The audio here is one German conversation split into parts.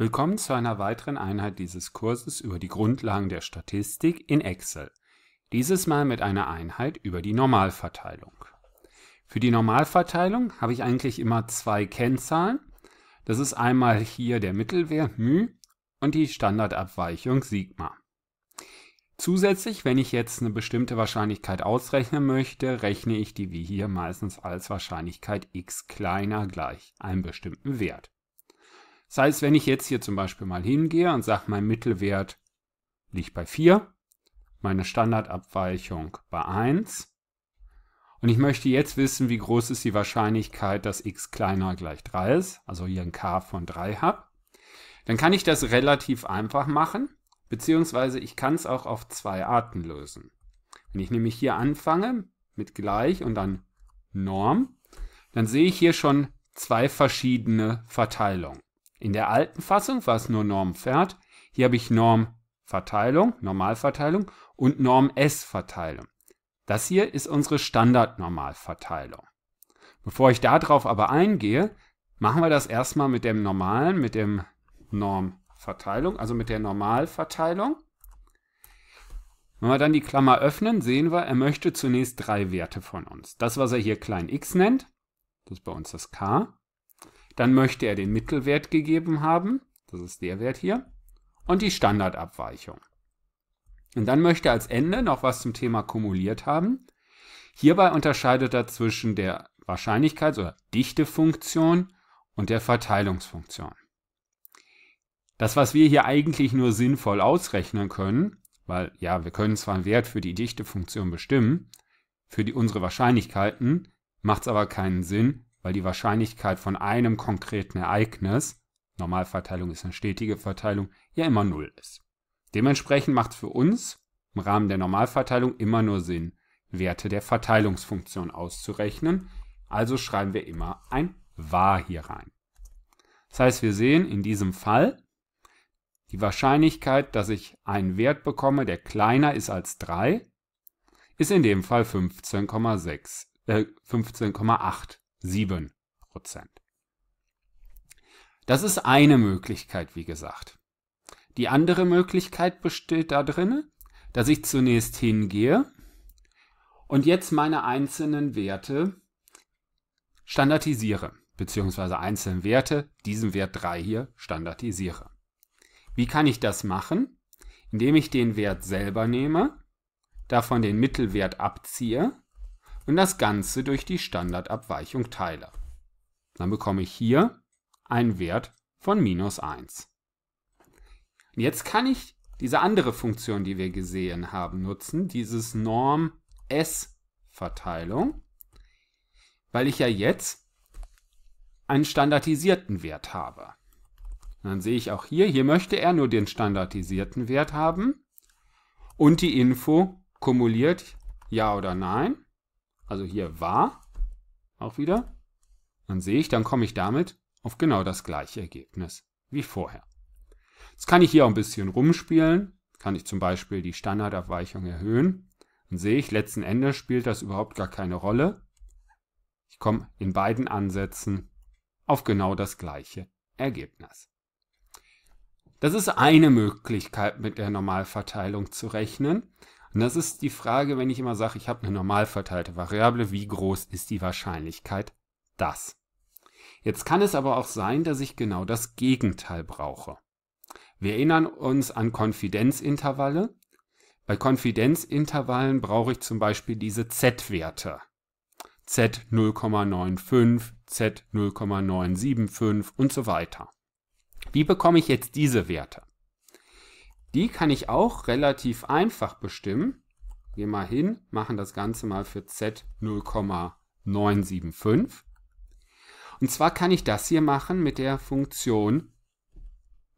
Willkommen zu einer weiteren Einheit dieses Kurses über die Grundlagen der Statistik in Excel. Dieses Mal mit einer Einheit über die Normalverteilung. Für die Normalverteilung habe ich eigentlich immer zwei Kennzahlen. Das ist einmal hier der Mittelwert μ und die Standardabweichung Sigma. Zusätzlich, wenn ich jetzt eine bestimmte Wahrscheinlichkeit ausrechnen möchte, rechne ich die wie hier meistens als Wahrscheinlichkeit x kleiner gleich einem bestimmten Wert. Das heißt, wenn ich jetzt hier zum Beispiel mal hingehe und sage, mein Mittelwert liegt bei 4, meine Standardabweichung bei 1 und ich möchte jetzt wissen, wie groß ist die Wahrscheinlichkeit, dass x kleiner gleich 3 ist, also hier ein k von 3 habe, dann kann ich das relativ einfach machen, beziehungsweise ich kann es auch auf zwei Arten lösen. Wenn ich nämlich hier anfange mit gleich und dann Norm, dann sehe ich hier schon zwei verschiedene Verteilungen. In der alten Fassung war es nur Norm Pferd. Hier habe ich Norm Verteilung, Normalverteilung und Norm S-Verteilung. Das hier ist unsere Standardnormalverteilung. Bevor ich darauf aber eingehe, machen wir das erstmal mit dem normalen, mit dem Normverteilung, also mit der Normalverteilung. Wenn wir dann die Klammer öffnen, sehen wir, er möchte zunächst drei Werte von uns. Das, was er hier klein x nennt, das ist bei uns das k. Dann möchte er den Mittelwert gegeben haben, das ist der Wert hier, und die Standardabweichung. Und dann möchte er als Ende noch was zum Thema kumuliert haben. Hierbei unterscheidet er zwischen der Wahrscheinlichkeits- oder Dichtefunktion und der Verteilungsfunktion. Das, was wir hier eigentlich nur sinnvoll ausrechnen können, weil ja, wir können zwar einen Wert für die Dichtefunktion bestimmen, für die, unsere Wahrscheinlichkeiten, macht es aber keinen Sinn, weil die Wahrscheinlichkeit von einem konkreten Ereignis, Normalverteilung ist eine stetige Verteilung, ja immer null ist. Dementsprechend macht es für uns im Rahmen der Normalverteilung immer nur Sinn, Werte der Verteilungsfunktion auszurechnen. Also schreiben wir immer ein wahr hier rein. Das heißt, wir sehen in diesem Fall die Wahrscheinlichkeit, dass ich einen Wert bekomme, der kleiner ist als 3, ist in dem Fall 15,6, äh 15,8. 7 Prozent. Das ist eine Möglichkeit, wie gesagt. Die andere Möglichkeit besteht da drin, dass ich zunächst hingehe und jetzt meine einzelnen Werte standardisiere, beziehungsweise einzelne Werte, diesen Wert 3 hier, standardisiere. Wie kann ich das machen? Indem ich den Wert selber nehme, davon den Mittelwert abziehe und das Ganze durch die Standardabweichung teile. Dann bekomme ich hier einen Wert von minus 1. Und jetzt kann ich diese andere Funktion, die wir gesehen haben, nutzen, dieses Norm S-Verteilung, weil ich ja jetzt einen standardisierten Wert habe. Und dann sehe ich auch hier, hier möchte er nur den standardisierten Wert haben und die Info kumuliert ja oder nein also hier war, auch wieder, dann sehe ich, dann komme ich damit auf genau das gleiche Ergebnis wie vorher. Jetzt kann ich hier auch ein bisschen rumspielen, kann ich zum Beispiel die Standardabweichung erhöhen. Dann sehe ich, letzten Endes spielt das überhaupt gar keine Rolle. Ich komme in beiden Ansätzen auf genau das gleiche Ergebnis. Das ist eine Möglichkeit, mit der Normalverteilung zu rechnen. Und das ist die Frage, wenn ich immer sage, ich habe eine normal verteilte Variable, wie groß ist die Wahrscheinlichkeit, das? Jetzt kann es aber auch sein, dass ich genau das Gegenteil brauche. Wir erinnern uns an Konfidenzintervalle. Bei Konfidenzintervallen brauche ich zum Beispiel diese Z-Werte. Z 0,95, Z 0,975 und so weiter. Wie bekomme ich jetzt diese Werte? Die kann ich auch relativ einfach bestimmen. Gehen mal hin, machen das Ganze mal für z 0,975. Und zwar kann ich das hier machen mit der Funktion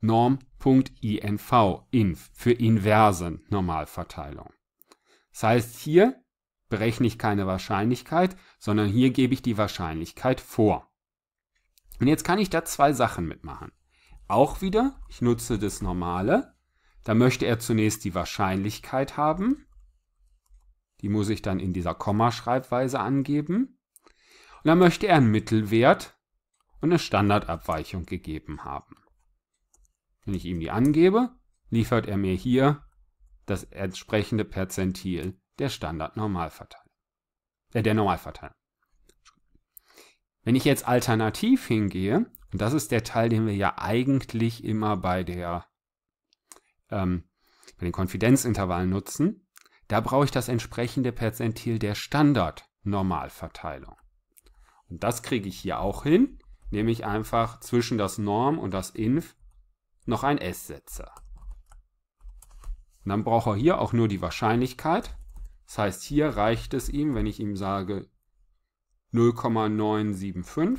norm.inv, inf, für inversen Normalverteilung. Das heißt, hier berechne ich keine Wahrscheinlichkeit, sondern hier gebe ich die Wahrscheinlichkeit vor. Und jetzt kann ich da zwei Sachen mitmachen. Auch wieder, ich nutze das normale da möchte er zunächst die Wahrscheinlichkeit haben. Die muss ich dann in dieser Kommaschreibweise angeben. Und dann möchte er einen Mittelwert und eine Standardabweichung gegeben haben. Wenn ich ihm die angebe, liefert er mir hier das entsprechende Perzentil der Standardnormalverteilung. Äh, der Normalverteilung. Wenn ich jetzt alternativ hingehe, und das ist der Teil, den wir ja eigentlich immer bei der ähm, bei den Konfidenzintervallen nutzen, da brauche ich das entsprechende Perzentil der Standard-Normalverteilung. Und das kriege ich hier auch hin, nämlich einfach zwischen das Norm und das Inf noch ein S setze. Und dann braucht er hier auch nur die Wahrscheinlichkeit. Das heißt, hier reicht es ihm, wenn ich ihm sage 0,975,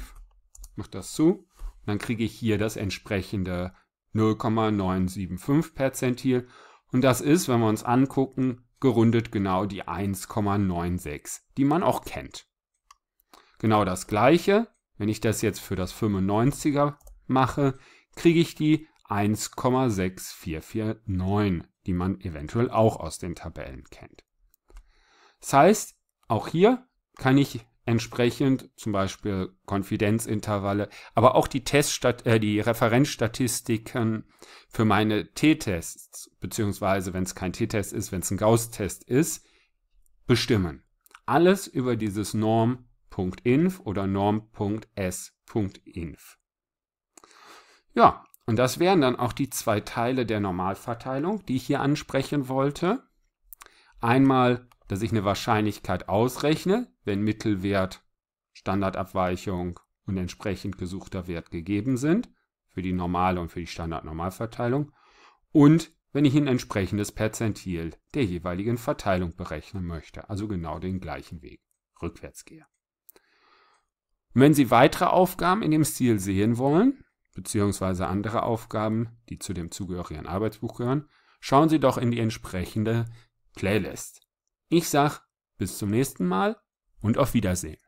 mache das zu, dann kriege ich hier das entsprechende 0,975 Perzentil. Und das ist, wenn wir uns angucken, gerundet genau die 1,96, die man auch kennt. Genau das gleiche, wenn ich das jetzt für das 95er mache, kriege ich die 1,6449, die man eventuell auch aus den Tabellen kennt. Das heißt, auch hier kann ich entsprechend, zum Beispiel Konfidenzintervalle, aber auch die, Teststat äh, die Referenzstatistiken für meine T-Tests, beziehungsweise wenn es kein T-Test ist, wenn es ein Gauss-Test ist, bestimmen. Alles über dieses norm.inf oder norm.s.inf. Ja, und das wären dann auch die zwei Teile der Normalverteilung, die ich hier ansprechen wollte. Einmal dass ich eine Wahrscheinlichkeit ausrechne, wenn Mittelwert, Standardabweichung und entsprechend gesuchter Wert gegeben sind, für die normale und für die Standardnormalverteilung, und wenn ich ein entsprechendes Perzentil der jeweiligen Verteilung berechnen möchte, also genau den gleichen Weg, rückwärts gehe. wenn Sie weitere Aufgaben in dem Stil sehen wollen, beziehungsweise andere Aufgaben, die zu dem zugehörigen Arbeitsbuch gehören, schauen Sie doch in die entsprechende Playlist. Ich sag bis zum nächsten Mal und auf Wiedersehen.